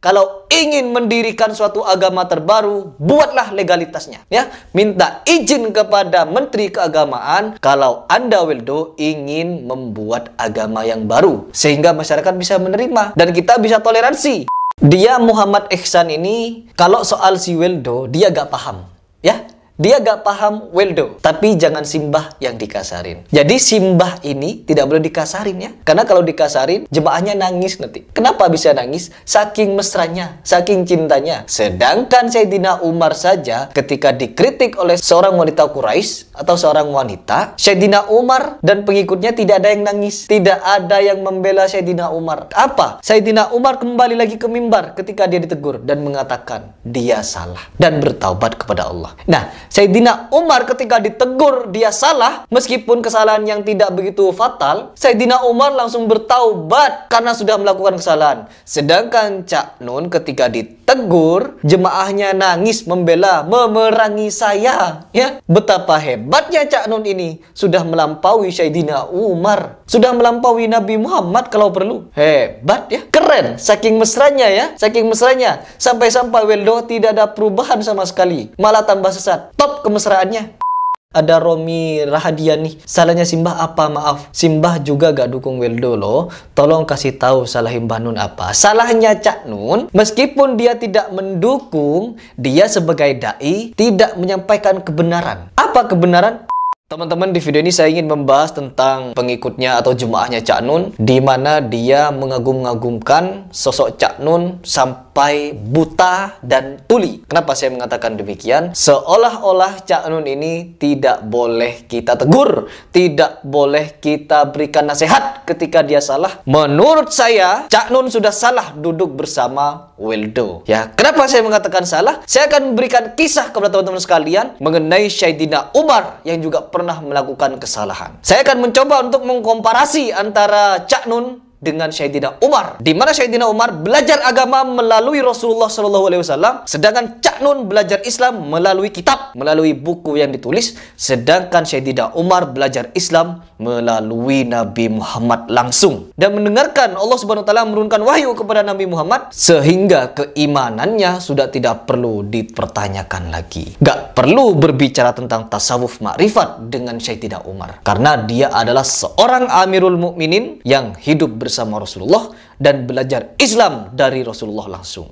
Kalau ingin mendirikan suatu agama terbaru, buatlah legalitasnya. Ya, minta izin kepada Menteri Keagamaan kalau Anda Weldo ingin membuat agama yang baru sehingga masyarakat bisa menerima dan kita bisa toleransi. Dia Muhammad Ihsan ini kalau soal si Weldo, dia gak paham, ya. Dia gak paham weldo, tapi jangan simbah yang dikasarin. Jadi simbah ini tidak boleh dikasarin ya. Karena kalau dikasarin, jemaahnya nangis nanti. Kenapa bisa nangis? Saking mesranya, saking cintanya. Sedangkan Sayyidina Umar saja ketika dikritik oleh seorang wanita Quraisy atau seorang wanita, Sayyidina Umar dan pengikutnya tidak ada yang nangis. Tidak ada yang membela Sayyidina Umar. Apa? Sayyidina Umar kembali lagi ke mimbar ketika dia ditegur dan mengatakan dia salah dan bertaubat kepada Allah. Nah, Sayyidina Umar ketika ditegur dia salah, meskipun kesalahan yang tidak begitu fatal, Sayyidina Umar langsung bertaubat karena sudah melakukan kesalahan. Sedangkan Cak Nun ketika ditegur, jemaahnya nangis membela, memerangi saya. Ya, betapa hebatnya Cak Nun ini sudah melampaui Sayyidina Umar, sudah melampaui Nabi Muhammad kalau perlu. Hebat ya, keren, saking mesranya ya, saking mesranya. Sampai-sampai Weldo tidak ada perubahan sama sekali, malah tambah sesat. Top kemesraannya. Ada Romi Rahadian nih. Salahnya Simbah apa? Maaf. Simbah juga gak dukung Wildo loh. Tolong kasih tahu salah Simbah Nun apa. Salahnya Cak Nun, meskipun dia tidak mendukung, dia sebagai dai tidak menyampaikan kebenaran. Apa kebenaran? Teman-teman, di video ini saya ingin membahas tentang pengikutnya atau jemaahnya Cak Nun, di mana dia mengagum-agumkan sosok Cak Nun sampai sampai buta dan tuli. Kenapa saya mengatakan demikian? Seolah-olah Cak Nun ini tidak boleh kita tegur, tidak boleh kita berikan nasihat ketika dia salah. Menurut saya, Cak Nun sudah salah duduk bersama Wildo. Ya, kenapa saya mengatakan salah? Saya akan memberikan kisah kepada teman-teman sekalian mengenai Syaidina Umar yang juga pernah melakukan kesalahan. Saya akan mencoba untuk mengkomparasi antara Cak Nun dengan Syaidina Umar. Di mana Syaidina Umar belajar agama melalui Rasulullah Shallallahu Alaihi Wasallam, sedangkan Cak Nun belajar Islam melalui kitab, melalui buku yang ditulis, sedangkan Syaidina Umar belajar Islam melalui Nabi Muhammad langsung dan mendengarkan Allah Subhanahu Wa Taala menurunkan wahyu kepada Nabi Muhammad sehingga keimanannya sudah tidak perlu dipertanyakan lagi. Gak perlu berbicara tentang tasawuf makrifat dengan Syaidina Umar karena dia adalah seorang Amirul Mukminin yang hidup bersama bersama Rasulullah dan belajar Islam dari Rasulullah langsung.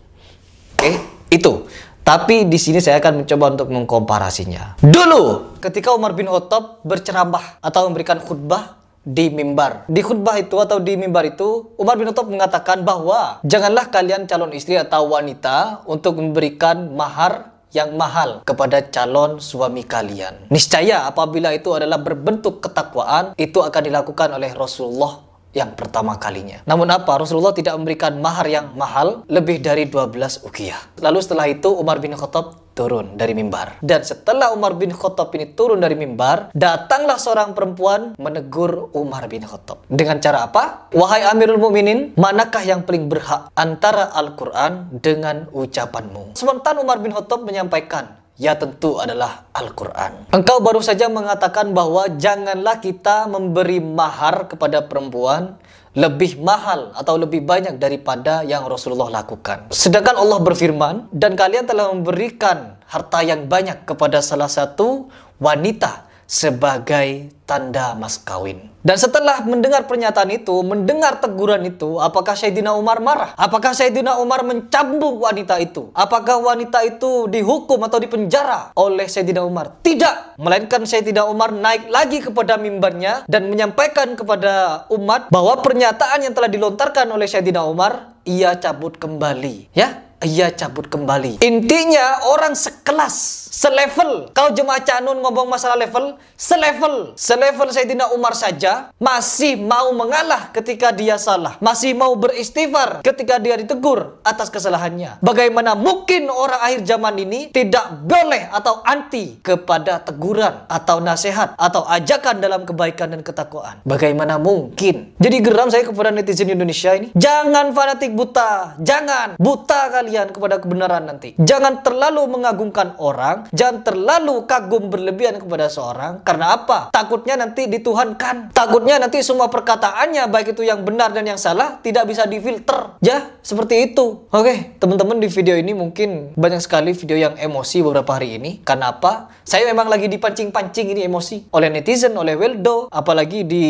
Oke, okay? itu. Tapi di sini saya akan mencoba untuk mengkomparasinya. Dulu, ketika Umar bin Khattab berceramah atau memberikan khutbah di mimbar. Di khutbah itu atau di mimbar itu, Umar bin Khattab mengatakan bahwa janganlah kalian calon istri atau wanita untuk memberikan mahar yang mahal kepada calon suami kalian. Niscaya apabila itu adalah berbentuk ketakwaan, itu akan dilakukan oleh Rasulullah yang pertama kalinya. Namun apa? Rasulullah tidak memberikan mahar yang mahal lebih dari 12 ukiyah. Lalu setelah itu Umar bin Khattab turun dari mimbar. Dan setelah Umar bin Khattab ini turun dari mimbar, datanglah seorang perempuan menegur Umar bin Khattab. Dengan cara apa? Wahai Amirul Mukminin, manakah yang paling berhak antara Al-Qur'an dengan ucapanmu? Sementara Umar bin Khattab menyampaikan, ya tentu adalah Al-Quran. Engkau baru saja mengatakan bahwa janganlah kita memberi mahar kepada perempuan lebih mahal atau lebih banyak daripada yang Rasulullah lakukan. Sedangkan Allah berfirman, dan kalian telah memberikan harta yang banyak kepada salah satu wanita sebagai tanda mas kawin. Dan setelah mendengar pernyataan itu, mendengar teguran itu, apakah Sayyidina Umar marah? Apakah Sayyidina Umar mencambuk wanita itu? Apakah wanita itu dihukum atau dipenjara oleh Sayyidina Umar? Tidak! Melainkan Sayyidina Umar naik lagi kepada mimbarnya dan menyampaikan kepada umat bahwa pernyataan yang telah dilontarkan oleh Sayyidina Umar, ia cabut kembali. Ya, ia cabut kembali. Intinya orang sekelas, selevel. Kalau jemaah Canun ngomong masalah level, selevel. Selevel Sayyidina Umar saja masih mau mengalah ketika dia salah. Masih mau beristighfar ketika dia ditegur atas kesalahannya. Bagaimana mungkin orang akhir zaman ini tidak boleh atau anti kepada teguran atau nasihat atau ajakan dalam kebaikan dan ketakwaan. Bagaimana mungkin? Jadi geram saya kepada netizen Indonesia ini. Jangan fanatik buta. Jangan buta kali kalian kepada kebenaran nanti. Jangan terlalu mengagumkan orang, jangan terlalu kagum berlebihan kepada seorang. Karena apa? Takutnya nanti dituhankan. Takutnya nanti semua perkataannya baik itu yang benar dan yang salah tidak bisa difilter. Ya, seperti itu. Oke, teman-teman di video ini mungkin banyak sekali video yang emosi beberapa hari ini. Karena apa? Saya memang lagi dipancing-pancing ini emosi oleh netizen, oleh Weldo, apalagi di...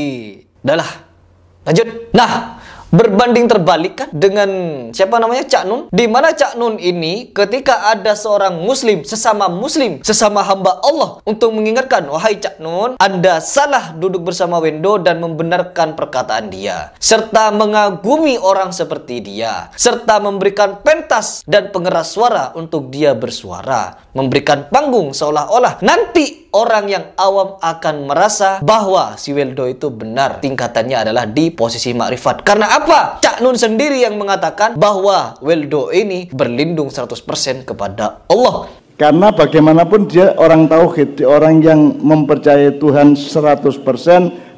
Dahlah, lanjut. Nah, berbanding terbalik kan dengan siapa namanya Cak Nun di mana Cak Nun ini ketika ada seorang muslim sesama muslim sesama hamba Allah untuk mengingatkan wahai Cak Nun Anda salah duduk bersama Wendo dan membenarkan perkataan dia serta mengagumi orang seperti dia serta memberikan pentas dan pengeras suara untuk dia bersuara memberikan panggung seolah-olah nanti orang yang awam akan merasa bahwa si Weldo itu benar tingkatannya adalah di posisi makrifat. Karena apa? Cak Nun sendiri yang mengatakan bahwa Weldo ini berlindung 100% kepada Allah. Karena bagaimanapun dia orang tauhid, dia orang yang mempercayai Tuhan 100%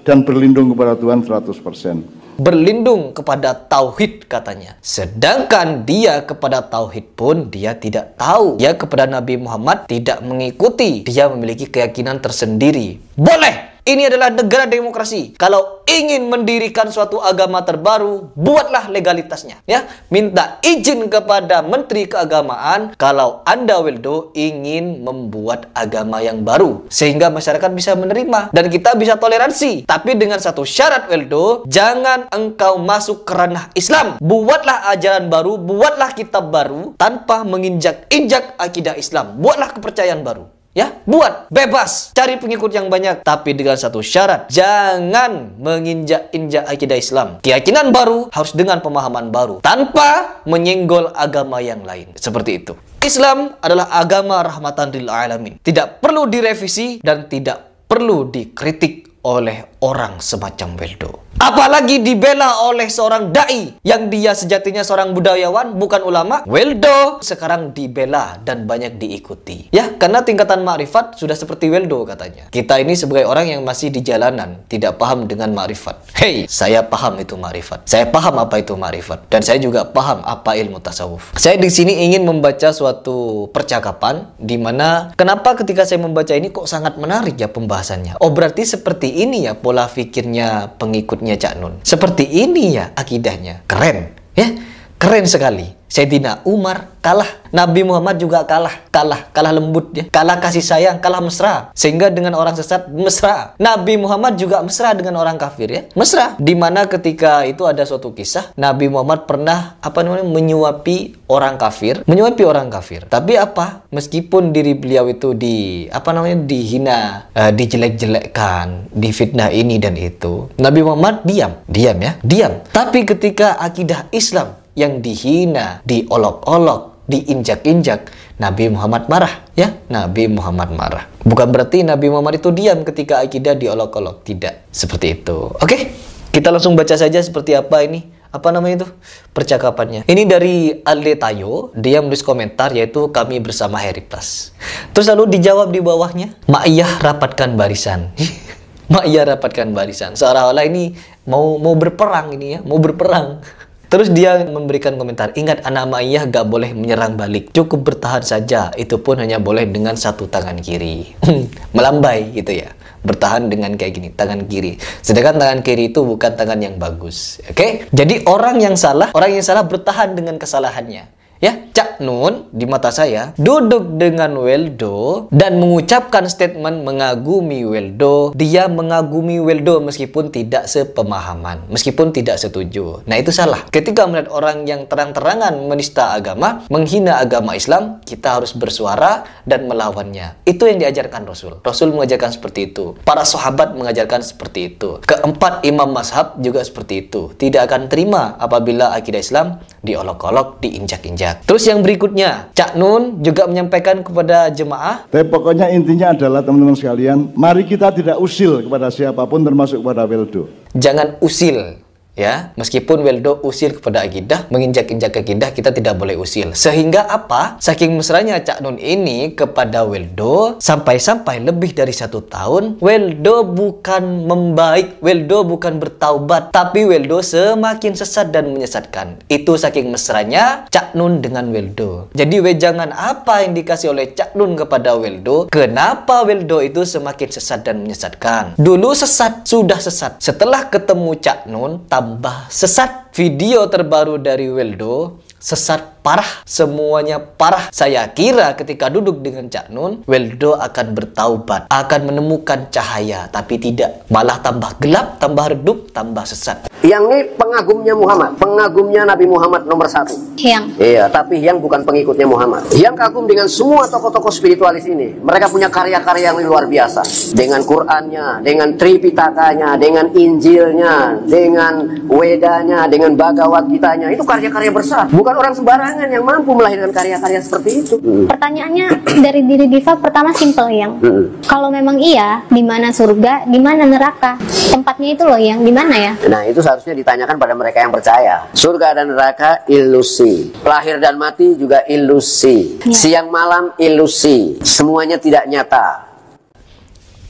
dan berlindung kepada Tuhan 100% berlindung kepada tauhid katanya. Sedangkan dia kepada tauhid pun dia tidak tahu. Dia kepada Nabi Muhammad tidak mengikuti. Dia memiliki keyakinan tersendiri. Boleh ini adalah negara demokrasi. Kalau ingin mendirikan suatu agama terbaru, buatlah legalitasnya. Ya, minta izin kepada Menteri Keagamaan kalau Anda weldo ingin membuat agama yang baru sehingga masyarakat bisa menerima dan kita bisa toleransi. Tapi dengan satu syarat weldo, jangan engkau masuk ke ranah Islam. Buatlah ajaran baru, buatlah kitab baru tanpa menginjak-injak akidah Islam. Buatlah kepercayaan baru. Ya, buat bebas cari pengikut yang banyak, tapi dengan satu syarat: jangan menginjak-injak akidah Islam. Keyakinan baru harus dengan pemahaman baru, tanpa menyenggol agama yang lain. Seperti itu, Islam adalah agama rahmatan lil alamin, tidak perlu direvisi dan tidak perlu dikritik oleh orang semacam Weldo. Apalagi dibela oleh seorang da'i yang dia sejatinya seorang budayawan, bukan ulama. Weldo sekarang dibela dan banyak diikuti. Ya, karena tingkatan ma'rifat sudah seperti Weldo katanya. Kita ini sebagai orang yang masih di jalanan, tidak paham dengan ma'rifat. Hei, saya paham itu ma'rifat. Saya paham apa itu ma'rifat. Dan saya juga paham apa ilmu tasawuf. Saya di sini ingin membaca suatu percakapan di mana kenapa ketika saya membaca ini kok sangat menarik ya pembahasannya. Oh, berarti seperti ini ya pola pikirnya pengikutnya Cak Nun. Seperti ini ya akidahnya. Keren. Ya, Keren sekali. Sayyidina Umar kalah. Nabi Muhammad juga kalah. Kalah. Kalah lembut ya, Kalah kasih sayang. Kalah mesra. Sehingga dengan orang sesat mesra. Nabi Muhammad juga mesra dengan orang kafir ya. Mesra. Dimana ketika itu ada suatu kisah. Nabi Muhammad pernah apa namanya menyuapi orang kafir. Menyuapi orang kafir. Tapi apa? Meskipun diri beliau itu di apa namanya dihina. Uh, dijelek-jelekkan. Difitnah ini dan itu. Nabi Muhammad diam. Diam ya. Diam. Tapi ketika akidah Islam yang dihina, diolok-olok, diinjak-injak, Nabi Muhammad marah ya Nabi Muhammad marah bukan berarti Nabi Muhammad itu diam ketika akidah diolok-olok tidak seperti itu oke kita langsung baca saja seperti apa ini apa namanya itu percakapannya ini dari Alde Tayo dia menulis komentar yaitu kami bersama Harry Plus terus lalu dijawab di bawahnya Ma'iyah rapatkan barisan Ma'iyah rapatkan barisan seolah-olah ini mau mau berperang ini ya mau berperang Terus dia memberikan komentar, ingat anak Ma'iyah gak boleh menyerang balik, cukup bertahan saja, itu pun hanya boleh dengan satu tangan kiri. Melambai gitu ya, bertahan dengan kayak gini, tangan kiri. Sedangkan tangan kiri itu bukan tangan yang bagus, oke? Okay? Jadi orang yang salah, orang yang salah bertahan dengan kesalahannya ya Cak Nun di mata saya duduk dengan Weldo dan mengucapkan statement mengagumi Weldo dia mengagumi Weldo meskipun tidak sepemahaman meskipun tidak setuju nah itu salah ketika melihat orang yang terang-terangan menista agama menghina agama Islam kita harus bersuara dan melawannya itu yang diajarkan Rasul Rasul mengajarkan seperti itu para sahabat mengajarkan seperti itu keempat imam mazhab juga seperti itu tidak akan terima apabila akidah Islam diolok-olok diinjak-injak Terus yang berikutnya, Cak Nun juga menyampaikan kepada jemaah. Tapi pokoknya intinya adalah teman-teman sekalian, mari kita tidak usil kepada siapapun termasuk kepada Weldo. Jangan usil ya meskipun Weldo usil kepada akidah menginjak-injak akidah kita tidak boleh usil sehingga apa saking mesranya Cak Nun ini kepada Weldo sampai-sampai lebih dari satu tahun Weldo bukan membaik Weldo bukan bertaubat tapi Weldo semakin sesat dan menyesatkan itu saking mesranya Cak Nun dengan Weldo jadi wejangan apa yang dikasih oleh Cak Nun kepada Weldo kenapa Weldo itu semakin sesat dan menyesatkan dulu sesat sudah sesat setelah ketemu Cak Nun tambah tambah sesat video terbaru dari Weldo sesat parah semuanya parah saya kira ketika duduk dengan Cak Nun Weldo akan bertaubat akan menemukan cahaya tapi tidak malah tambah gelap tambah redup tambah sesat yang ini pengagumnya Muhammad, pengagumnya Nabi Muhammad nomor satu. Yang. Iya, tapi yang bukan pengikutnya Muhammad. Yang kagum dengan semua tokoh-tokoh spiritualis ini. Mereka punya karya-karya yang luar biasa. Dengan Qurannya, dengan Tripitakanya, dengan Injilnya, dengan Wedanya, dengan Bagawat kitanya. Itu karya-karya besar. Bukan orang sembarangan yang mampu melahirkan karya-karya seperti itu. Hmm. Pertanyaannya dari diri Diva pertama simpel yang. Hmm. Kalau memang iya, di mana surga, di mana neraka? Tempatnya itu loh yang di mana ya? Nah, itu seharusnya ditanyakan pada mereka yang percaya. Surga dan neraka ilusi. Lahir dan mati juga ilusi. Ya. Siang malam ilusi. Semuanya tidak nyata.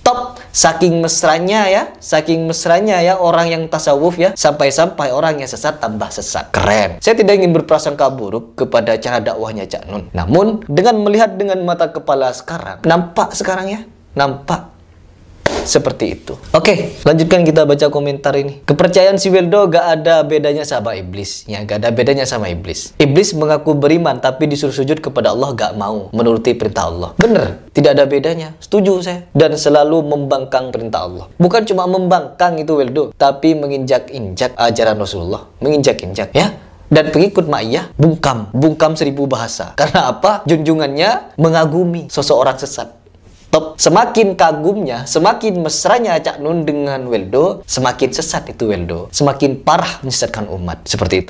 Top saking mesranya ya, saking mesranya ya orang yang tasawuf ya, sampai-sampai orang yang sesat tambah sesat. Keren. Saya tidak ingin berprasangka buruk kepada cara dakwahnya Cak Nun. Namun dengan melihat dengan mata kepala sekarang, nampak sekarang ya, nampak seperti itu. Oke, lanjutkan kita baca komentar ini. Kepercayaan si Weldo gak ada bedanya sama iblis. Ya, gak ada bedanya sama iblis. Iblis mengaku beriman tapi disuruh sujud kepada Allah gak mau menuruti perintah Allah. Bener, tidak ada bedanya. Setuju saya. Dan selalu membangkang perintah Allah. Bukan cuma membangkang itu Weldo, tapi menginjak-injak ajaran Rasulullah. Menginjak-injak ya dan pengikut Ma'iyah bungkam, bungkam seribu bahasa. Karena apa? Junjungannya mengagumi seseorang sesat top. Semakin kagumnya, semakin mesranya Cak Nun dengan Weldo, semakin sesat itu Weldo. Semakin parah menyesatkan umat. Seperti itu.